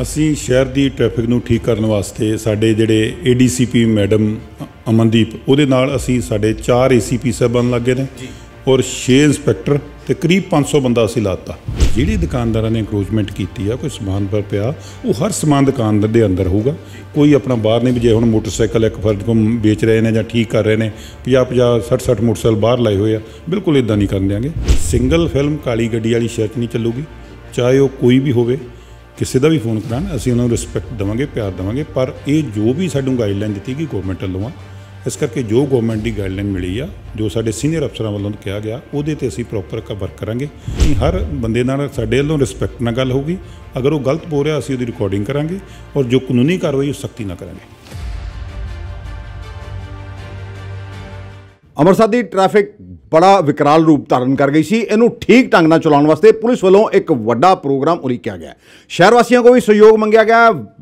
ਅਸੀਂ ਸ਼ਹਿਰ ਦੀ ਟ੍ਰੈਫਿਕ ਨੂੰ ਠੀਕ ਕਰਨ ਵਾਸਤੇ ਸਾਡੇ ਜਿਹੜੇ ਏਡੀਸੀਪੀ ਮੈਡਮ ਅਮਨਦੀਪ ਉਹਦੇ ਨਾਲ ਅਸੀਂ ਸਾਡੇ 4 ਏਸੀਪੀ ਬਣ ਲੱਗੇ ਨੇ ਔਰ 6 ਇੰਸਪੈਕਟਰ ਤੇ ਕਰੀਬ 500 ਬੰਦਾ ਅਸੀਂ ਲਾਤਾ ਜਿਹੜੇ ਦੁਕਾਨਦਾਰਾਂ ਨੇ ਇਨਕਰੋਚਮੈਂਟ ਕੀਤੀ ਆ ਕੋਈ ਸਮਾਨ ਪਰ ਪਿਆ ਉਹ ਹਰ ਸਮਾਨ ਦੁਕਾਨ ਦੇ ਅੰਦਰ ਹੋਊਗਾ ਕੋਈ ਆਪਣਾ ਬਾਹਰ ਨਹੀਂ ਵੀ ਜੇ ਹੁਣ ਮੋਟਰਸਾਈਕਲ ਇੱਕ ਫਰਦ ਕੋ ਵੇਚ ਰਹੇ ਨੇ ਜਾਂ ਠੀਕ ਕਰ ਰਹੇ ਨੇ 50 50 60 60 ਮੋਟਰਸਾਈਕਲ ਬਾਹਰ ਲਾਏ ਹੋਏ ਆ ਬਿਲਕੁਲ ਇਦਾਂ ਨਹੀਂ ਕਰਨ ਦੇਾਂਗੇ ਸਿੰਗਲ ਫਿਲਮ ਕਾਲੀ ਗੱਡੀ ਵਾਲੀ ਸ਼ਰਤ ਨਹੀਂ ਚੱਲੂਗੀ ਚਾਹੇ ਉਹ ਕੋਈ ਵੀ ਹੋਵੇ ਕਿਸੇ ਦਾ ਵੀ ਫੋਨ ਕਰਾਂ ਅਸੀਂ ਉਹਨਾਂ ਨੂੰ ਰਿਸਪੈਕਟ ਦਵਾਂਗੇ ਪਿਆਰ ਦਵਾਂਗੇ ਪਰ ਇਹ ਜੋ ਵੀ ਸਾਡੂੰ ਗਾਈਡਲਾਈਨ ਦਿੱਤੀ ਗਈ ਗਵਰਨਮੈਂਟ ਵੱਲੋਂ ਆ ਇਸ ਕਰਕੇ ਜੋ ਗਵਰਨਮੈਂਟ ਦੀ ਗਾਈਡਲਾਈਨ ਮਿਲੀ ਆ ਜੋ ਸਾਡੇ ਸੀਨੀਅਰ ਅਫਸਰਾਂ ਵੱਲੋਂ ਕਿਹਾ ਗਿਆ ਉਹਦੇ ਤੇ ਅਸੀਂ ਪ੍ਰੋਪਰ ਵਰਕ ਕਰਾਂਗੇ ਕਿ ਹਰ ਬੰਦੇ ਨਾਲ ਸਾਡੇ ਵੱਲੋਂ ਰਿਸਪੈਕਟ ਨਾਲ ਗੱਲ ਹੋਊਗੀ ਅਗਰ ਉਹ ਗਲਤ ਬੋਲ ਰਿਹਾ ਅਸੀਂ ਉਹਦੀ ਰਿਕਾਰਡਿੰਗ ਕਰਾਂਗੇ ਔਰ ਜੋ ਕਾਨੂੰਨੀ ਕਾਰਵਾਈ ਉਹ ਸਖਤੀ ਨਾਲ ਕਰਾਂਗੇ ਅੰਮ੍ਰਿਤਸਰ ਦੀ ਟ੍ਰੈਫਿਕ ਬੜਾ ਵਿਕਰਾਲ ਰੂਪ ਧਾਰਨ ਕਰ ਗਈ ਸੀ ਇਹਨੂੰ ਠੀਕ ਢੰਗ ਨਾਲ ਚਲਾਉਣ ਵਾਸਤੇ ਪੁਲਿਸ ਵੱਲੋਂ ਇੱਕ ਵੱਡਾ ਪ੍ਰੋਗਰਾਮ ਉਲੀਕਿਆ ਗਿਆ ਸ਼ਹਿਰ ਵਾਸੀਆਂ ਕੋਲ ਵੀ ਸਹਿਯੋਗ ਮੰਗਿਆ ਗਿਆ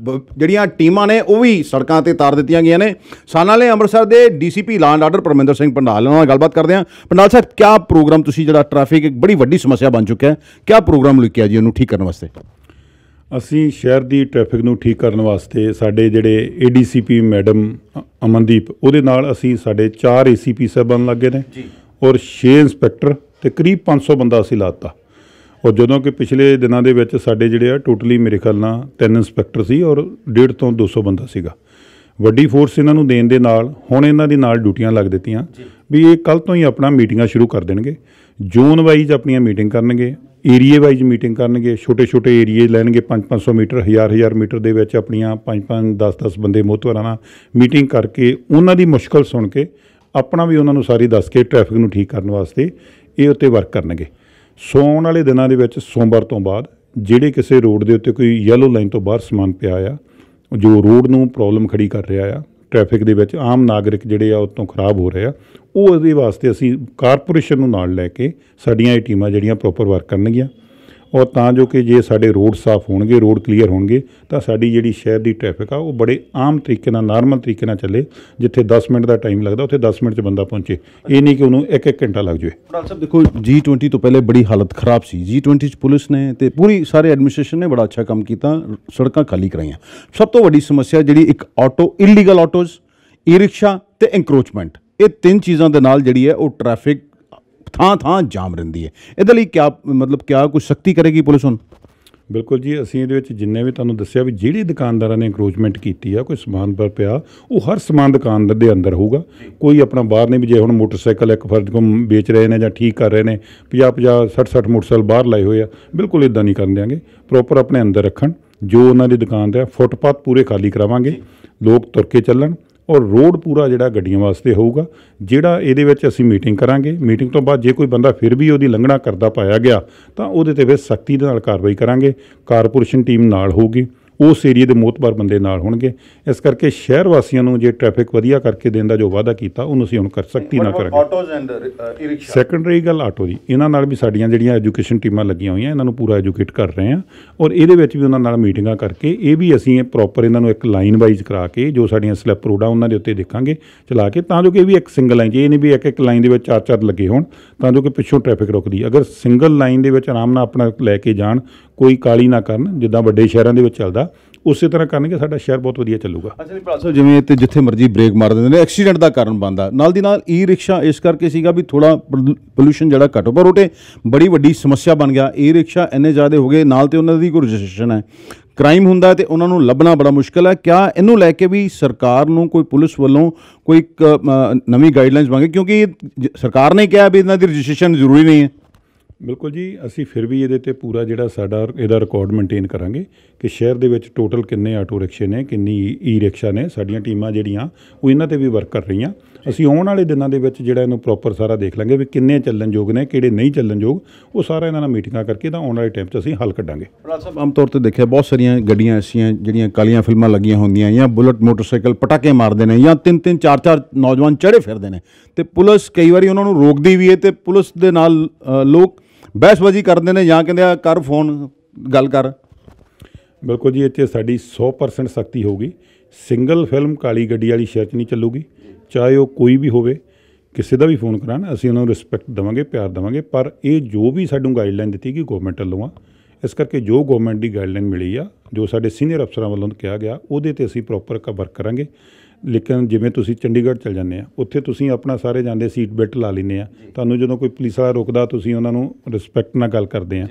ਜਿਹੜੀਆਂ ਟੀਮਾਂ ਨੇ ਉਹ ਵੀ ਸੜਕਾਂ ਤੇ ਤਾਰ ਦਿੱਤੀਆਂ ਗਈਆਂ ਨੇ ਸਾਨਾਲੇ ਅੰਮ੍ਰਿਤਸਰ ਦੇ DCP law and order Parminder Singh Pandal ਨਾਲ ਗੱਲਬਾਤ ਕਰਦੇ ਹਾਂ ਪੰਡਾਲ ਸਾਹਿਬ ਕੀ ਪ੍ਰੋਗਰਾਮ ਤੁਸੀਂ ਜਿਹੜਾ ਟ੍ਰੈਫਿਕ ਇੱਕ ਬੜੀ ਵੱਡੀ ਸਮੱਸਿਆ ਬਣ ਚੁੱਕਿਆ ਹੈ ਕੀ ਪ੍ਰੋਗਰਾਮ ਉਲੀਕਿਆ ਜੀ ਇਹਨੂੰ ਠੀਕ ਕਰਨ ਵਾਸਤੇ ਅਸੀਂ ਸ਼ਹਿਰ ਦੀ ਟ੍ਰੈਫਿਕ ਨੂੰ ਠੀਕ ਕਰਨ ਵਾਸਤੇ ਸਾਡੇ ਜਿਹੜੇ ਏਡੀਸੀਪੀ ਮੈਡਮ ਅਮਨਦੀਪ ਉਹਦੇ ਨਾਲ ਅਸੀਂ ਸਾਡੇ 4 ਏਸੀਪੀ ਸਾਹਿਬਾਨ ਲੱਗੇ ਨੇ ਜੀ ਔਰ 6 ਇੰਸਪੈਕਟਰ ਤੇ ਕਰੀਬ 500 ਬੰਦਾ ਅਸੀਂ ਲਾਤਾ ਔਰ ਜਦੋਂ ਕਿ ਪਿਛਲੇ ਦਿਨਾਂ ਦੇ ਵਿੱਚ ਸਾਡੇ ਜਿਹੜੇ ਆ ਟੋਟਲੀ ਮੇਰੇ ਖਿਆਲ ਨਾਲ ਤਿੰਨ ਇੰਸਪੈਕਟਰ ਸੀ ਔਰ 1.5 ਤੋਂ 200 ਬੰਦਾ ਸੀਗਾ ਵੱਡੀ ਫੋਰਸ ਇਹਨਾਂ ਨੂੰ ਦੇਣ ਦੇ ਨਾਲ ਹੁਣ ਇਹਨਾਂ ਦੀ ਨਾਲ ਡਿਊਟੀਆਂ ਲੱਗ ਦਿੱਤੀਆਂ ਵੀ ਇਹ ਕੱਲ ਤੋਂ ਹੀ ਆਪਣਾ ਮੀਟਿੰਗਾਂ ਸ਼ੁਰੂ ਕਰ ਦੇਣਗੇ ਜੂਨ ਵਾਈਜ਼ ਆਪਣੀਆਂ ਮੀਟਿੰਗ ਕਰਨਗੇ ਏਰੀਆ ਵਾਈਜ਼ ਮੀਟਿੰਗ ਕਰਨਗੇ ਛੋਟੇ-ਛੋਟੇ ਏਰੀਏ ਲੈਣਗੇ 5-500 ਮੀਟਰ 1000-1000 ਮੀਟਰ ਦੇ ਵਿੱਚ ਆਪਣੀਆਂ 5-5 10-10 ਬੰਦੇ ਮੋਤਵਰਾਂ ਨਾਲ ਮੀਟਿੰਗ ਕਰਕੇ ਉਹਨਾਂ ਦੀ ਮੁਸ਼ਕਲ ਸੁਣ ਕੇ ਆਪਣਾ ਵੀ ਉਹਨਾਂ ਨੂੰ ਸਾਰੀ ਦੱਸ ਕੇ ਟ੍ਰੈਫਿਕ ਨੂੰ ਠੀਕ ਕਰਨ ਵਾਸਤੇ ਇਹ ਉੱਤੇ ਵਰਕ ਕਰਨਗੇ ਸੋ ਵਾਲੇ ਦਿਨਾਂ ਦੇ ਵਿੱਚ ਸੋਮਵਾਰ ਤੋਂ ਬਾਅਦ ਜਿਹੜੇ ਕਿਸੇ ਰੋਡ ਦੇ ਉੱਤੇ ਕੋਈ ਯੈਲੋ ਲਾਈਨ ਤੋਂ ਬਾਹਰ ਸਮਾਨ ਪਿਆ ਆ ਜੋ ਰੋਡ ਨੂੰ ਪ੍ਰੋਬਲਮ ਖੜੀ ਕਰ ਰਿਹਾ ਆ ਟ੍ਰੈਫਿਕ ਦੇ ਵਿੱਚ ਆਮ ਨਾਗਰਿਕ ਜਿਹੜੇ ਆ ਤੋਂ ਖਰਾਬ ਹੋ ਰਹੇ ਆ ਉਹ ਇਹਦੇ ਵਾਸਤੇ ਅਸੀਂ ਕਾਰਪੋਰੇਸ਼ਨ ਨੂੰ ਨਾਲ ਲੈ ਕੇ ਸਾਡੀਆਂ ਇਹ ਟੀਮਾਂ ਜਿਹੜੀਆਂ ਪ੍ਰੋਪਰ ਵਰਕ ਕਰਨਗੀਆਂ ਔਰ ਤਾਂ ਜੋ ਕਿ ਜੇ ਸਾਡੇ ਰੋਡ ਸਾਫ਼ ਹੋਣਗੇ ਰੋਡ ਕਲੀਅਰ ਹੋਣਗੇ ਤਾਂ ਸਾਡੀ ਜਿਹੜੀ ਸ਼ਹਿਰ ਦੀ ਟ੍ਰੈਫਿਕ ਆ ਉਹ ਬੜੇ ਆਮ ਤਰੀਕੇ ਨਾਲ ਨਾਰਮਲ ਤਰੀਕੇ ਨਾਲ ਚੱਲੇ ਜਿੱਥੇ 10 ਮਿੰਟ ਦਾ ਟਾਈਮ ਲੱਗਦਾ ਉੱਥੇ 10 ਮਿੰਟ 'ਚ ਬੰਦਾ ਪਹੁੰਚੇ ਇਹ ਨਹੀਂ ਕਿ ਉਹਨੂੰ 1-1 ਘੰਟਾ ਲੱਗ ਜਾਵੇ ਡਾਕਟਰ ਸਾਹਿਬ ਦੇਖੋ 20 ਤੋਂ ਪਹਿਲੇ ਬੜੀ ਹਾਲਤ ਖਰਾਬ ਸੀ ਜੀ 20 'ਚ ਪੁਲਿਸ ਨੇ ਤੇ ਪੂਰੀ ਸਾਰੇ ਐਡਮਿਨਿਸਟ੍ਰੇਸ਼ਨ ਨੇ ਬੜਾ ਅੱਛਾ ਕੰਮ ਕੀਤਾ ਸੜਕਾਂ ਖਾਲੀ ਕਰਾਈਆਂ ਸਭ ਤੋਂ ਵੱਡੀ ਸਮੱਸਿਆ ਜਿਹੜੀ ਇੱਕ auto illegal autos e rickshaw ਤੇ ਐਂਕਰੋਚਮੈਂਟ ਇਹ ਤਿੰਨ ਚੀਜ਼ਾਂ ਦੇ ਨਾਲ ਜਿਹੜੀ ਹੈ ਉਹ ਟ੍ਰੈਫਿਕ ਥਾਂ ਥਾਂ ਜਾਮ ਰਹਿੰਦੀ ਹੈ ਇਹਦੇ ਲਈ ਕੀ ਮਤਲਬ ਕੀ ਕੋਈ ਸ਼ਕਤੀ ਕਰੇਗੀ ਪੁਲਿਸ ਹੁਣ ਬਿਲਕੁਲ ਜੀ ਅਸੀਂ ਇਹਦੇ ਵਿੱਚ ਜਿੰਨੇ ਵੀ ਤੁਹਾਨੂੰ ਦੱਸਿਆ ਵੀ ਜਿਹੜੀ ਦੁਕਾਨਦਾਰਾਂ ਨੇ ਅਕਰੋਚਮੈਂਟ ਕੀਤੀ ਆ ਕੋਈ ਸਮਾਨ ਪਰ ਪਿਆ ਉਹ ਹਰ ਸਮਾਨ ਦੁਕਾਨ ਦੇ ਅੰਦਰ ਹੋਊਗਾ ਕੋਈ ਆਪਣਾ ਬਾਹਰ ਨਹੀਂ ਵੀ ਜੇ ਹੁਣ ਮੋਟਰਸਾਈਕਲ ਇੱਕ ਫਰਜ਼ ਕੋ ਵੇਚ ਰਹੇ ਨੇ ਜਾਂ ਠੀਕ ਕਰ ਰਹੇ ਨੇ 50 50 60 60 ਮੋਟਰਸਾਈਕਲ ਬਾਹਰ ਲਾਏ ਹੋਏ ਆ ਬਿਲਕੁਲ ਇਦਾਂ ਨਹੀਂ ਕਰਨ ਦੇਾਂਗੇ ਪ੍ਰੋਪਰ ਆਪਣੇ ਅੰਦਰ ਰੱਖਣ ਜੋ ਉਹਨਾਂ ਦੀ ਦੁਕਾਨ ਦਾ ਫੁੱਟਪਾਥ ਪੂਰੇ ਖਾਲੀ ਕਰਾਵਾਂਗੇ ਲੋਕ ਤੁਰ ਕੇ ਚੱਲਣ ਔਰ ਰੋਡ ਪੂਰਾ ਜਿਹੜਾ ਗੱਡੀਆਂ ਵਾਸਤੇ ਹੋਊਗਾ ਜਿਹੜਾ ਇਹਦੇ ਵਿੱਚ ਅਸੀਂ ਮੀਟਿੰਗ ਕਰਾਂਗੇ ਮੀਟਿੰਗ ਤੋਂ ਬਾਅਦ ਜੇ ਕੋਈ ਬੰਦਾ ਫਿਰ ਵੀ ਉਹਦੀ ਲੰਘਣਾ ਕਰਦਾ ਪਾਇਆ ਗਿਆ ਤਾਂ ਉਹਦੇ ਤੇ ਫਿਰ ਸਖਤੀ ਦੇ ਨਾਲ ਕਾਰਵਾਈ ਕਰਾਂਗੇ ਕਾਰਪੋਰੇਸ਼ਨ ਟੀਮ ਨਾਲ ਹੋਊਗੀ ਉਸ ਏਰੀਆ ਦੇ ਮੋਤਬਰ ਬੰਦੇ ਨਾਲ ਹੋਣਗੇ ਇਸ ਕਰਕੇ ਸ਼ਹਿਰ ਵਾਸੀਆਂ ਨੂੰ ਜੇ ਟ੍ਰੈਫਿਕ ਵਧੀਆ ਕਰਕੇ ਦੇਣ ਦਾ ਜੋ ਵਾਅਦਾ ਕੀਤਾ ਉਹਨੂੰ ਅਸੀਂ ਹੁਣ ਕਰ ਸਕਤੀ ਨਾ ਕਰਾਂਗੇ ਆਟੋਜ਼ ਐਂਡ ਰਿਕਸ਼ਾ ਸੈਕੰਡਰੀ ਗੱਲ ਆਟੋ ਦੀ ਇਹਨਾਂ ਨਾਲ ਵੀ ਸਾਡੀਆਂ ਜਿਹੜੀਆਂ ਐਜੂਕੇਸ਼ਨ ਟੀਮਾਂ ਲੱਗੀਆਂ ਹੋਈਆਂ ਇਹਨਾਂ ਨੂੰ ਪੂਰਾ ਐਜੂਕੇਟ ਕਰ ਰਹੇ ਹਾਂ ਔਰ ਇਹਦੇ ਵਿੱਚ ਵੀ ਉਹਨਾਂ ਨਾਲ ਮੀਟਿੰਗਾਂ ਕਰਕੇ ਇਹ ਵੀ ਅਸੀਂ ਪ੍ਰੋਪਰ ਇਹਨਾਂ ਨੂੰ ਇੱਕ ਲਾਈਨ ਵਾਈਜ਼ ਕਰਾ ਕੇ ਜੋ ਸਾਡੀਆਂ ਸਲੈਪ ਰੋਡਾਂ ਉਹਨਾਂ ਦੇ ਉੱਤੇ ਦੇਖਾਂਗੇ ਚਲਾ ਕੇ ਤਾਂ ਜੋ ਕਿ ਇਹ ਵੀ ਇੱਕ ਸਿੰਗਲ ਲਾਈਨ ਜੇ ਇਹ ਨਹੀਂ ਵੀ ਇੱਕ ਇੱਕ ਲਾਈਨ ਦੇ ਵਿੱਚ ਚਾਰ ਚਾਰ ਲੱਗੇ ਹੋਣ ਤਾਂ ਜੋ ਕਿ ਪਿੱਛੋਂ ਟ੍ਰੈਫਿਕ ਰੁਕਦੀ ਅਗਰ ਸਿੰਗਲ ਲਾਈਨ ਦੇ ਵਿੱਚ ਆਰਾਮ ਨਾਲ ਆਪਣਾ ਲੈ ਕੇ ਜਾਣ ਕੋਈ ਕਾਲੀ ਨਾ ਕਰਨ ਜਿੱਦਾਂ ਵੱਡੇ ਸ਼ਹਿਰਾਂ ਦੇ ਵਿੱਚ ਚੱਲਦਾ ਉਸੇ ਤਰ੍ਹਾਂ ਕਰਨਗੇ ਸਾਡਾ ਸ਼ਹਿਰ ਬਹੁਤ ਵਧੀਆ ਚੱਲੂਗਾ ਅਸਲੀ ਜੀ ਭਰਾ ਜਿਵੇਂ ਤੇ ਜਿੱਥੇ ਮਰਜ਼ੀ ਬ੍ਰੇਕ ਮਾਰ ਦਿੰਦੇ ਨੇ ਐਕਸੀਡੈਂਟ ਦਾ ਕਾਰਨ ਬਣਦਾ ਨਾਲ ਦੀ ਨਾਲ ਈ ਰਿਕਸ਼ਾ ਇਸ ਕਰਕੇ ਸੀਗਾ ਵੀ ਥੋੜਾ ਪੋਲੂਸ਼ਨ ਜਿਹੜਾ ਘਟੋ ਪਰ ਉਹਤੇ ਬੜੀ ਵੱਡੀ ਸਮੱਸਿਆ ਬਣ ਗਿਆ ਈ ਰਿਕਸ਼ਾ ਇੰਨੇ ਜ਼ਿਆਦਾ ਹੋ ਗਏ ਨਾਲ ਤੇ ਉਹਨਾਂ ਦੀ ਕੋਈ ਰਜਿਸਟ੍ਰੇਸ਼ਨ ਹੈ ਕ੍ਰਾਈਮ ਹੁੰਦਾ ਤੇ ਉਹਨਾਂ ਨੂੰ ਲੱਭਣਾ ਬੜਾ ਮੁਸ਼ਕਲ ਹੈ ਕਿਆ ਇਹਨੂੰ ਲੈ ਕੇ ਵੀ ਸਰਕਾਰ ਨੂੰ ਕੋਈ ਪੁਲਿਸ ਵੱਲੋਂ ਕੋਈ ਨਵੀਂ ਗਾਈਡਲਾਈਨਸ ਮੰਗੇ ਕਿਉਂਕਿ ਸਰਕਾਰ ਨੇ ਕਿਹਾ ਵੀ ਇਹਨਾਂ ਦੀ ਰਜਿਸਟ੍ਰੇਸ਼ਨ ਜ਼ਰੂਰੀ ਨਹੀਂ ਹੈ ਬਿਲਕੁਲ ਜੀ ਅਸੀਂ ਫਿਰ ਵੀ ਇਹਦੇ ਤੇ ਪੂਰਾ ਜਿਹੜਾ ਸਾਡਾ ਇਹਦਾ ਰਿਕਾਰਡ ਮੇਨਟੇਨ ਕਰਾਂਗੇ ਕਿ ਸ਼ਹਿਰ ਦੇ ਵਿੱਚ ਟੋਟਲ ਕਿੰਨੇ ਆਟੋ ਰਿਕਸ਼ੇ ਨੇ ਕਿੰਨੀ ਈ e-, ਰਿਕਸ਼ਾ ਨੇ ਸਾਡੀਆਂ ਟੀਮਾਂ ਜਿਹੜੀਆਂ ਉਹ ਇਹਨਾਂ ਤੇ ਵੀ ਵਰਕ ਕਰ ਰਹੀਆਂ ਅਸੀਂ ਆਉਣ ਵਾਲੇ ਦਿਨਾਂ ਦੇ ਵਿੱਚ ਜਿਹੜਾ ਇਹਨੂੰ ਪ੍ਰੋਪਰ ਸਾਰਾ ਦੇਖ ਲਾਂਗੇ ਵੀ ਕਿੰਨੇ ਚੱਲਣ ਯੋਗ ਨੇ ਕਿਹੜੇ ਨਹੀਂ ਚੱਲਣ ਯੋਗ ਉਹ ਸਾਰਾ ਇਹਨਾਂ ਨਾਲ ਮੀਟਿੰਗਾਂ ਕਰਕੇ ਤਾਂ ਆਉਣ ਵਾਲੇ ਟਾਈਮ 'ਚ ਅਸੀਂ ਹੱਲ ਕੱਢਾਂਗੇ ਪ੍ਰਧਾਨ ਸਾਹਿਬ ਆਮ ਤੌਰ ਤੇ ਦੇਖਿਆ ਬਹੁਤ ਸਾਰੀਆਂ ਗੱਡੀਆਂ ਐਸੀਆਂ ਜਿਹੜੀਆਂ ਕਾਲੀਆਂ ਫਿਲਮਾਂ ਲੱਗੀਆਂ ਹੁੰਦੀਆਂ ਜਾਂ ਬੁਲਟ ਮੋਟਰਸਾਈਕਲ ਪਟਾਕੇ ਮਾਰਦੇ ਨੇ ਜਾਂ ਤਿੰਨ ਤਿੰਨ ਚਾਰ ਚਾਰ ਨੌਜਵਾਨ ਚੜੇ ਫਿਰਦੇ ਨੇ ਤੇ ਪੁਲਿਸ ਕਈ ਵਾਰੀ ਉਹਨਾਂ ਨੂੰ ਰੋਕਦੀ ਵੀ ਹੈ ਤੇ ਪੁਲਿਸ ਦੇ ਨਾਲ ਲੋਕ ਬਹਿਸਬਾਜ਼ੀ ਕਰਦੇ ਨੇ ਜਾਂ ਕਹਿੰਦੇ ਆ ਕਰ ਫੋਨ ਗੱਲ ਕਰ ਬਿਲਕੁਲ ਜੀ ਇੱਥੇ ਸਾਡੀ 100% ਸ਼ਕਤੀ ਹੋਊਗੀ ਸਿੰਗਲ ਫਿਲਮ ਕਾਲੀ ਗੱਡੀ ਵਾਲੀ ਸ਼ਰਚ ਨਹੀਂ ਚੱਲੂਗੀ ਚਾਹੇ ਉਹ ਕੋਈ ਵੀ ਹੋਵੇ ਕਿਸੇ ਦਾ ਵੀ ਫੋਨ ਕਰਾਂ ਅਸੀਂ ਉਹਨਾਂ ਨੂੰ ਰਿਸਪੈਕਟ ਦਵਾਂਗੇ ਪਿਆਰ ਦਵਾਂਗੇ ਪਰ ਇਹ ਜੋ ਵੀ ਸਾਡੂੰ ਗਾਈਡਲਾਈਨ ਦਿੱਤੀ ਗਈ ਗਵਰਨਮੈਂਟ ਵੱਲੋਂ ਆ ਇਸ ਕਰਕੇ ਜੋ ਗਵਰਨਮੈਂਟ ਦੀ ਗਾਈਡਲਾਈਨ ਮਿਲੀ ਆ ਜੋ ਸਾਡੇ ਸੀਨੀਅਰ ਅਫਸਰਾਂ ਵੱਲੋਂ ਕਿਹਾ ਗਿਆ ਉਹਦੇ ਤੇ ਅਸੀਂ ਪ੍ਰੋਪਰ ਕਵਰ ਕਰਾਂਗੇ ਲੇਕਿਨ ਜਿਵੇਂ ਤੁਸੀਂ ਚੰਡੀਗੜ੍ਹ ਚਲ ਜਾਂਦੇ ਆ ਉੱਥੇ ਤੁਸੀਂ ਆਪਣਾ ਸਾਰੇ ਜਾਂਦੇ ਸੀਟ ਬੈਲਟ ਲਾ ਲੈਨੇ ਆ ਤੁਹਾਨੂੰ ਜਦੋਂ ਕੋਈ ਪੁਲਿਸ ਵਾਲਾ ਰੋਕਦਾ ਤੁਸੀਂ ਉਹਨਾਂ ਨੂੰ ਰਿਸਪੈਕਟ ਨਾਲ ਗੱਲ ਕਰਦੇ ਆ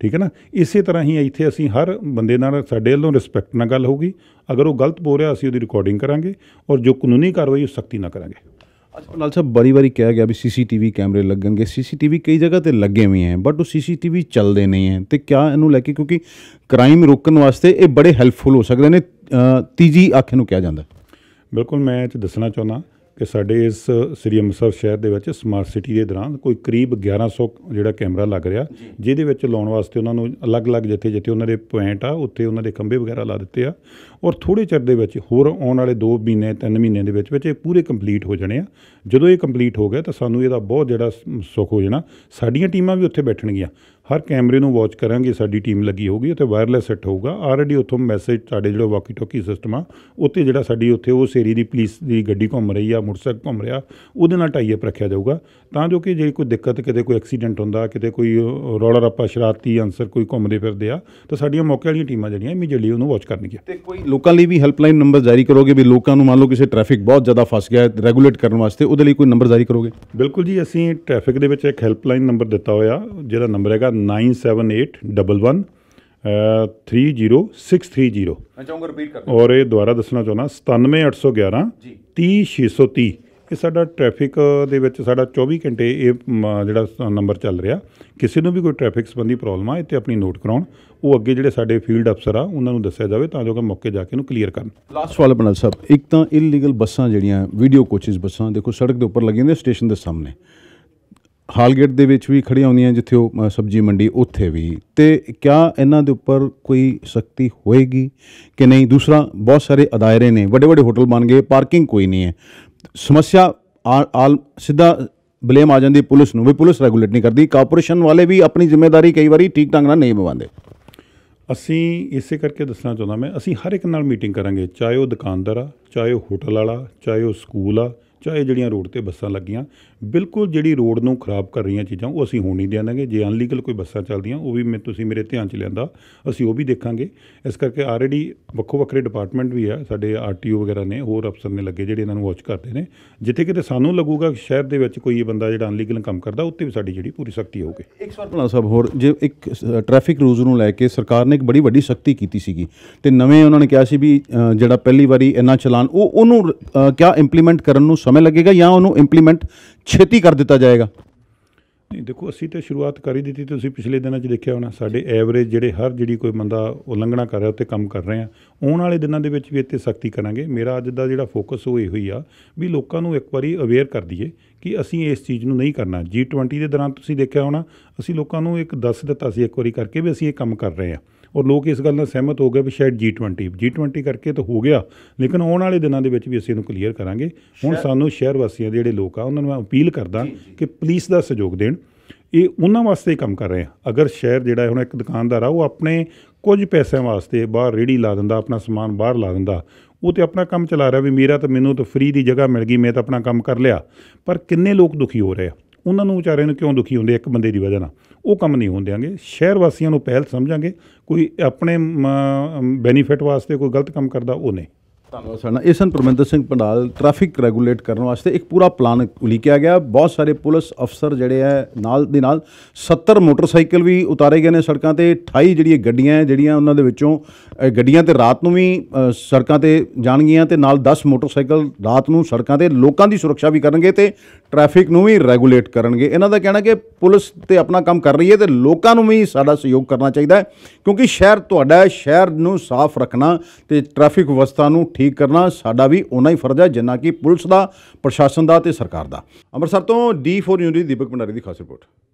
ਠੀਕ ਹੈ ਨਾ ਇਸੇ ਤਰ੍ਹਾਂ ਹੀ ਇੱਥੇ ਅਸੀਂ ਹਰ ਬੰਦੇ ਨਾਲ ਸਾਡੇ ਵੱਲੋਂ ਰਿਸਪੈਕਟ ਨਾਲ ਗੱਲ ਹੋਊਗੀ ਅਗਰ ਉਹ ਗਲਤ ਬੋਲ ਰਿਹਾ ਅਸੀਂ ਉਹਦੀ ਰਿਕਾਰਡਿੰਗ ਕਰਾਂਗੇ ਔਰ ਜੋ ਕਾਨੂੰਨੀ ਕਾਰਵਾਈ ਉਹ ਸਖਤੀ ਨਾਲ ਕਰਾਂਗੇ ਅੱਜ लाल ਸਾਹਿਬ ਬੜੀ ਬੜੀ ਕਿਹਾ ਗਿਆ ਵੀ ਸੀਸੀਟੀਵੀ ਕੈਮਰੇ ਲੱਗਣਗੇ ਸੀਸੀਟੀਵੀ ਕਈ ਜਗ੍ਹਾ ਤੇ ਲੱਗੇ ਵੀ ਹੈ ਬਟ ਉਹ ਸੀਸੀਟੀਵੀ ਚੱਲਦੇ ਨਹੀਂ ਹੈ ਤੇ ਕਿਆ ਇਹਨੂੰ ਲੈ ਕੇ ਕਿਉਂਕਿ ਕ੍ਰਾਈਮ ਰੋਕਣ ਵਾਸਤੇ ਇਹ ਬੜੇ ਹੈਲਪਫੁਲ ਹੋ ਸਕਦੇ ਨੇ ਤੀਜੀ ਅੱਖ ਨੂੰ ਕਿਹਾ ਜਾਂਦਾ ਬਿਲਕੁਲ ਮੈਂ ਇਹ ਦੱਸਣਾ ਚਾਹੁੰਦਾ ਕਿ ਸਾਡੇ ਇਸ ਸ੍ਰੀ ਅੰਮ੍ਰਿਤਸਰ ਸ਼ਹਿਰ ਦੇ ਵਿੱਚ ਸਮਾਰਟ ਸਿਟੀ ਦੇ ਦੌਰਾਨ ਕੋਈ ਕਰੀਬ 1100 ਜਿਹੜਾ ਕੈਮਰਾ ਲੱਗ ਰਿਹਾ ਜਿਹਦੇ ਵਿੱਚ ਲਾਉਣ ਵਾਸਤੇ ਉਹਨਾਂ ਨੂੰ ਅਲੱਗ-ਅਲੱਗ ਜਿੱਥੇ ਜਿੱਥੇ ਉਹਨਾਂ ਦੇ ਪੁਆਇੰਟ ਆ ਉੱਥੇ ਉਹਨਾਂ ਦੇ ਖੰਭੇ ਵਗੈਰਾ ਲਾ ਦਿੱਤੇ ਆ ਔਰ ਥੋੜੇ ਚਿਰ ਦੇ ਵਿੱਚ ਹੋਰ ਆਉਣ ਵਾਲੇ 2 ਮਹੀਨੇ 3 ਮਹੀਨੇ ਦੇ ਵਿੱਚ ਵਿੱਚ ਇਹ ਪੂਰੇ ਕੰਪਲੀਟ ਹੋ ਜਾਣੇ ਆ ਜਦੋਂ ਇਹ ਕੰਪਲੀਟ ਹੋ ਗਿਆ ਤਾਂ ਸਾਨੂੰ ਇਹਦਾ ਬਹੁਤ ਜਿਹੜਾ ਸੁੱਖ ਹੋ ਜਾਣਾ ਸਾਡੀਆਂ ਟੀਮਾਂ ਵੀ ਉੱਥੇ ਬੈਠਣਗੀਆਂ ਹਰ ਕੈਮਰੇ ਨੂੰ ਵਾਚ ਕਰਾਂਗੇ ਸਾਡੀ ਟੀਮ ਲੱਗੀ ਹੋਊਗੀ ਉੱਥੇ ਵਾਇਰਲੈਸ ਸੈੱਟ ਹੋਊਗਾ ਆਲਰੇਡੀ ਉੱਥੋਂ ਮੈਸੇਜ ਸਾਡੇ ਜਿਹੜਾ ਵਾਕੀ ਟੋਕੀ ਸਿਸਟਮ ਆ ਉੱਤੇ ਜਿਹੜਾ ਸਾਡੀ ਉੱਥੇ ਉਹ ਸੇਰੀ ਦੀ ਪੁਲਿਸ ਦੀ ਗੱਡੀ ਘੁੰਮ ਰਹੀ ਆ ਮੋਟਰਸਾਈਕਲ ਘੁੰਮ ਰਿਹਾ ਉਹਦੇ ਨਾਲ ਟਾਈ ਅਪ ਰੱਖਿਆ ਜਾਊਗਾ ਤਾਂ ਜੋ ਕਿ ਜੇ ਕੋਈ ਦਿੱਕਤ ਕਿਤੇ ਕੋਈ ਐਕਸੀਡੈਂਟ ਹੁੰਦਾ ਕਿਤੇ ਕੋਈ ਰੋਲਰ ਆਪਾ ਸ਼ਰਾਰਤੀ ਅਨਸਰ ਕੋਈ ਘੁੰਮਦੇ ਫਿਰਦੇ ਆ ਤਾਂ ਸਾਡੀਆਂ ਮੌਕੇ ਵਾਲੀਆਂ ਟੀਮਾਂ ਜਿਹੜੀਆਂ ਇਮੀਡੀਏਟਲੀ ਉਹਨੂੰ ਵਾਚ ਕਰਨਗੀਆਂ ਤੇ ਕੋਈ ਲੋਕਾਂ ਲਈ ਵੀ ਹੈਲਪਲਾਈਨ ਨੰਬਰ ਜਾਰੀ ਕਰੋਗੇ ਵੀ ਲੋਕਾਂ ਨੂੰ ਮੰਨ ਲਓ ਕਿਸੇ ਟ੍ਰੈਫਿਕ ਬਹੁਤ ਜ਼ਿਆਦਾ ਫਸ ਗਿਆ ਹੈ ਰੈਗੂਲੇਟ ਕਰਨ ਵਾਸਤੇ ਉਹਦੇ ਲਈ ਕੋਈ ਨੰਬਰ ਜਾਰੀ ਕਰੋਗੇ ਬਿਲਕੁਲ ਜੀ ਅਸੀਂ ਟ੍ਰੈਫਿਕ ਦੇ ਵਿੱਚ ਇੱਕ ਹੈਲਪਲਾਈਨ ਨੰਬਰ ਦਿੱਤਾ ਹੋਇਆ ਜਿਹੜਾ ਨੰਬਰ ਹੈਗਾ 9781130630 30630 ਰਿਪੀਟ ਕਰ ਔਰ ਇਹ ਦੁਬਾਰਾ ਦੱਸਣਾ ਚਾਹੁੰਦਾ 97811 30630 ਇਹ ਸਾਡਾ ਟ੍ਰੈਫਿਕ ਦੇ ਵਿੱਚ ਸਾਡਾ 24 ਘੰਟੇ ਇਹ ਜਿਹੜਾ ਨੰਬਰ ਚੱਲ ਰਿਹਾ ਕਿਸੇ ਨੂੰ ਵੀ ਕੋਈ ਟ੍ਰੈਫਿਕ ਸੰਬੰਧੀ ਪ੍ਰੋਬਲਮ ਆ ਇੱਥੇ ਆਪਣੀ ਨੋਟ ਕਰਾਉਣ ਉਹ ਅੱਗੇ ਜਿਹੜੇ ਸਾਡੇ ਫੀਲਡ ਅਫਸਰ ਆ ਉਹਨਾਂ ਨੂੰ ਦੱਸਿਆ ਜਾਵੇ ਤਾਂ ਜੋ ਕਿ ਮੌਕੇ ਜਾ ਕੇ ਇਹਨੂੰ ਕਲੀਅਰ ਕਰਨ ਲਾਸਟ ਸਵਾਲ ਬਨਲ ਸਾਹਿਬ ਇੱਕ ਤਾਂ ਇਲੀਗਲ ਬੱਸਾਂ ਜਿਹੜੀਆਂ ਵੀਡੀਓ ਕੋਚਸ ਬੱਸਾਂ ਦੇਖੋ ਸੜਕ ਦੇ ਉੱਪਰ ਲੱਗੀਆਂ ਨੇ ਸਟੇਸ਼ਨ ਦੇ ਸਾਹਮਣੇ ਹਾਲਗੇਟ ਦੇ ਵਿੱਚ ਵੀ ਖੜੀਆਂ ਹੁੰਦੀਆਂ ਜਿੱਥੇ ਉਹ ਸਬਜ਼ੀ ਮੰਡੀ ਉੱਥੇ ਵੀ ਤੇ ਕਿਆ ਇਹਨਾਂ ਦੇ ਉੱਪਰ ਕੋਈ ਸ਼ਕਤੀ ਹੋਏਗੀ ਕਿ ਨਹੀਂ ਦੂਸਰਾ ਬਹੁਤ ਸਾਰੇ ਅਦਾਇਰੇ ਨੇ ਵੱਡੇ ਵੱਡੇ ਹੋਟਲ ਬਣ ਗਏ ਪਾਰਕਿੰਗ ਕੋਈ ਨਹੀਂ ਹੈ ਸਮੱਸਿਆ ਆਲ ਸਿੱਧਾ ਬਲੇਮ ਆ ਜਾਂਦੀ ਪੁਲਿਸ ਨੂੰ ਵੀ ਪੁਲਿਸ ਰੈਗੂਲੇਟ ਨਹੀਂ ਕਰਦੀ ਕਾਰਪੋਰੇਸ਼ਨ ਵਾਲੇ ਵੀ ਆਪਣੀ ਜ਼ਿੰਮੇਵਾਰੀ ਕਈ ਵਾਰੀ ਠੀਕ ਢੰਗ ਨਾਲ ਨਹੀਂ ਨਿਭਾਉਂਦੇ ਅਸੀਂ ਇਸੇ ਕਰਕੇ ਦੱਸਣਾ ਚਾਹੁੰਦਾ ਮੈਂ ਅਸੀਂ ਹਰ ਇੱਕ ਨਾਲ ਮੀਟਿੰਗ ਕਰਾਂਗੇ ਚਾਹੇ ਉਹ ਦੁਕਾਨਦਾਰ ਆ ਚਾਹੇ ਉਹ ਹੋਟਲ ਵਾਲਾ ਚਾਹੇ ਉਹ ਸਕੂਲ ਆ ਚਾਹੇ ਜਿਹੜੀਆਂ ਰੋਡ ਤੇ ਬੱਸਾਂ ਲੱਗੀਆਂ ਬਿਲਕੁਲ ਜਿਹੜੀ ਰੋਡ ਨੂੰ ਖਰਾਬ ਕਰ ਰਹੀਆਂ ਚੀਜ਼ਾਂ ਉਹ ਅਸੀਂ ਹੋਣ ਨਹੀਂ ਦੇਵਾਂਗੇ ਜੇ ਅਨਲੀਗਲ ਕੋਈ ਬੱਸਾਂ ਚੱਲਦੀਆਂ ਉਹ ਵੀ ਮੈਂ ਤੁਸੀਂ ਮੇਰੇ ਧਿਆਨ 'ਚ ਲਿਆਂਦਾ ਅਸੀਂ ਉਹ ਵੀ ਦੇਖਾਂਗੇ ਇਸ ਕਰਕੇ ਆਲਰੇਡੀ ਵੱਖੋ ਵੱਖਰੇ ਡਿਪਾਰਟਮੈਂਟ ਵੀ ਆ ਸਾਡੇ ਆਰਟੀਓ ਵਗੈਰਾ ਨੇ ਹੋਰ ਅਫਸਰ ਨੇ ਲੱਗੇ ਜਿਹੜੇ ਇਹਨਾਂ ਨੂੰ ਵਾਚ ਕਰਦੇ ਨੇ ਜਿੱਥੇ ਕਿਤੇ ਸਾਨੂੰ ਲੱਗੂਗਾ ਸ਼ਹਿਰ ਦੇ ਵਿੱਚ ਕੋਈ ਇਹ ਬੰਦਾ ਜਿਹੜਾ ਅਨਲੀਗਲ ਕੰਮ ਕਰਦਾ ਉੱਤੇ ਵੀ ਸਾਡੀ ਜਿਹੜੀ ਪੂਰੀ ਸਖਤੀ ਹੋਊਗੀ ਇੱਕ ਸਵਾਲ ਭਲਾ ਸਾਹਿਬ ਹੋਰ ਜੇ ਇੱਕ ਟ੍ਰੈਫਿਕ ਰੂਲਸ ਨੂੰ ਲੈ ਕੇ ਸਰਕਾਰ ਨੇ ਇੱਕ ਬੜੀ ਵੱਡੀ ਸਖਤੀ ਕੀਤੀ ਸੀਗੀ ਤੇ ਨਵੇਂ ਉਹਨਾਂ ਨੇ ਕਿਹਾ ਸੀ ਵੀ ਜਿਹੜਾ ਪਹਿਲੀ ਵਾਰੀ ਇਹਨਾਂ ਚਲਾਨ ਉਹ ਉਹਨੂੰ ਕਿਆ ਇੰਪਲੀਮੈਂਟ ਕਰਨ ਨੂੰ ਸਮੇਂ ਲੱਗੇਗਾ ਜਾਂ ਉਹਨੂੰ ਇੰਪਲੀਮੈਂਟ ਛੇਤੀ ਕਰ ਦਿੱਤਾ ਜਾਏਗਾ ਨਹੀਂ ਦੇਖੋ ਅਸੀਂ ਤਾਂ ਸ਼ੁਰੂਆਤ ਕਰ ਹੀ ਦਿੱਤੀ ਤੁਸੀਂ ਪਿਛਲੇ ਦਿਨਾਂ 'ਚ ਦੇਖਿਆ ਹੋਣਾ ਸਾਡੇ ਐਵਰੇਜ ਜਿਹੜੇ ਹਰ ਜਿਹੜੀ ਕੋਈ ਬੰਦਾ ਉਲੰਘਣਾ ਕਰ ਰਿਹਾ ਉੱਤੇ ਕੰਮ ਕਰ ਰਹੇ ਆ ਆਉਣ ਵਾਲੇ ਦਿਨਾਂ ਦੇ ਵਿੱਚ ਵੀ ਇੱਥੇ ਸਖਤੀ ਕਰਾਂਗੇ ਮੇਰਾ ਅੱਜ ਦਾ ਜਿਹੜਾ ਫੋਕਸ ਉਹ ਇਹੋ ਹੀ ਆ ਵੀ ਲੋਕਾਂ ਨੂੰ ਇੱਕ ਵਾਰੀ ਅਵੇਅਰ ਕਰ ਦਈਏ ਕਿ ਅਸੀਂ ਇਸ ਚੀਜ਼ ਨੂੰ ਨਹੀਂ ਕਰਨਾ G20 ਦੇ ਦੌਰਾਨ ਤੁਸੀਂ ਦੇਖਿਆ ਹੋਣਾ ਅਸੀਂ ਲੋਕਾਂ ਨੂੰ ਇੱਕ ਦੱਸ ਦਿੱਤਾ ਸੀ ਇੱਕ ਵਾਰੀ ਕਰਕੇ ਵੀ ਅਸੀਂ ਇਹ ਕੰਮ ਕਰ ਰਹੇ ਆ ਔਰ ਲੋਕ ਇਸ ਗੱਲ ਨਾਲ ਸਹਿਮਤ ਹੋ ਗਏ ਵੀ ਸ਼ਾਇਦ ਜੀ 20 ਕਰਕੇ ਤਾਂ ਹੋ ਗਿਆ ਲੇਕਿਨ ਆਉਣ ਵਾਲੇ ਦਿਨਾਂ ਦੇ ਵਿੱਚ ਵੀ ਅਸੀਂ ਇਹਨੂੰ ਕਲੀਅਰ ਕਰਾਂਗੇ ਹੁਣ ਸਾਨੂੰ ਸ਼ਹਿਰ ਵਾਸੀਆਂ ਦੇ ਜਿਹੜੇ ਲੋਕ ਆ ਉਹਨਾਂ ਨੂੰ ਮੈਂ ਅਪੀਲ ਕਰਦਾ ਕਿ ਪੁਲਿਸ ਦਾ ਸਹਿਯੋਗ ਦੇਣ ਇਹ ਉਹਨਾਂ ਵਾਸਤੇ ਕੰਮ ਕਰ ਰਹੇ ਆ ਅਗਰ ਸ਼ਹਿਰ ਜਿਹੜਾ ਹੁਣ ਇੱਕ ਦੁਕਾਨਦਾਰ ਆ ਉਹ ਆਪਣੇ ਕੁਝ ਪੈਸਿਆਂ ਵਾਸਤੇ ਬਾਹਰ ਰੇੜੀ ਲਾ ਦਿੰਦਾ ਆਪਣਾ ਸਮਾਨ ਬਾਹਰ ਲਾ ਦਿੰਦਾ ਉਹ ਤੇ ਆਪਣਾ ਕੰਮ ਚਲਾ ਰਿਹਾ ਵੀ ਮੇਰਾ ਤਾਂ ਮੈਨੂੰ ਤਾਂ ਫ੍ਰੀ ਦੀ ਜਗ੍ਹਾ ਮਿਲ ਗਈ ਮੈਂ ਤਾਂ ਆਪਣਾ ਕੰਮ ਕਰ ਲਿਆ ਪਰ ਕਿੰਨੇ ਲੋਕ ਦੁਖੀ ਹੋ ਰਹੇ ਆ ਉਹਨਾਂ ਨੂੰ ਵਿਚਾਰਿਆਂ ਨੂੰ ਕਿਉਂ ਦੁਖੀ ਹੁੰਦੇ ਇੱਕ ਬੰਦੇ ਦੀ ਵਜ੍ਹਾ ਨਾਲ ਉਹ ਕੰਮ ਨਹੀਂ ਹੋਣ ਦਿਆਂਗੇ ਸ਼ਹਿਰ ਵਾਸੀਆਂ ਨੂੰ ਪਹਿਲ ਸਮਝਾਂਗੇ ਕੋਈ ਆਪਣੇ ਬੈਨੀਫਿਟ ਵਾਸਤੇ ਕੋਈ ਗਲਤ ਕੰਮ ਕਰਦਾ ਉਹ ਨਹੀਂ ਧੰਨਵਾਦ ਸਾਡਾ ਇਹ ਸਨ ਪਰਮਿੰਦਰ ਸਿੰਘ ਪੰਡਾਲ ਟ੍ਰੈਫਿਕ ਰੈਗੂਲੇਟ ਕਰਨ ਵਾਸਤੇ ਇੱਕ ਪੂਰਾ ਪਲਾਨ ਉਲੀਕਿਆ ਗਿਆ ਬਹੁਤ ਸਾਰੇ ਪੁਲਿਸ ਅਫਸਰ ਜਿਹੜੇ ਆ ਨਾਲ ਦੇ ਨਾਲ 70 ਮੋਟਰਸਾਈਕਲ ਵੀ ਉਤਾਰੇ ਗਏ ਨੇ ਸੜਕਾਂ ਤੇ 28 ਜਿਹੜੀਆਂ ਗੱਡੀਆਂ ਜਿਹੜੀਆਂ ਉਹਨਾਂ ਦੇ ਵਿੱਚੋਂ ਗੱਡੀਆਂ ਤੇ ਰਾਤ ਨੂੰ ਵੀ ਸੜਕਾਂ ਤੇ ਜਾਣਗੀਆਂ ਤੇ ਨਾਲ 10 ਮੋਟਰਸਾਈਕਲ ਰਾਤ ਨੂੰ ਸੜਕਾਂ ਤੇ ਲੋਕਾਂ ਦੀ ਸੁਰੱਖਿਆ ਵੀ ਕਰਨਗੇ ਤੇ ਟ੍ਰੈਫਿਕ ਨੂੰ ਵੀ ਰੈਗੂਲੇਟ ਕਰਨਗੇ ਇਹਨਾਂ ਦਾ ਕਹਿਣਾ ਕਿ ਪੁਲਿਸ ਤੇ ਆਪਣਾ ਕੰਮ ਕਰ ਰਹੀ ਹੈ ਤੇ ਲੋਕਾਂ ਨੂੰ ਵੀ ਸਾਡਾ ਸਹਿਯੋਗ ਕਰਨਾ ਚਾਹੀਦਾ ਹੈ ਕਿਉਂਕਿ ਸ਼ਹਿਰ ਤੁਹਾਡਾ ਹੈ ਸ਼ਹਿਰ ਨੂੰ ਸਾਫ਼ ਰੱਖਣਾ ਤੇ ਟ੍ਰੈਫਿਕ ਵਿਵਸਥਾ ਨੂੰ ਠੀਕ ਕਰਨਾ ਸਾਡਾ ਵੀ ਉਨਾ ਹੀ ਫਰਜ਼ ਹੈ ਜਿੰਨਾ ਕਿ ਪੁਲਿਸ ਦਾ ਪ੍ਰਸ਼ਾਸਨ ਦਾ ਤੇ ਸਰਕਾਰ ਦਾ ਅੰਮ੍ਰਿਤਸਰ ਤੋਂ D4 ਨਿਊਜ਼ ਦੀਪਕ ਭੰਡਾਰੀ ਦੀ ਖਾਸ ਰਿਪੋਰਟ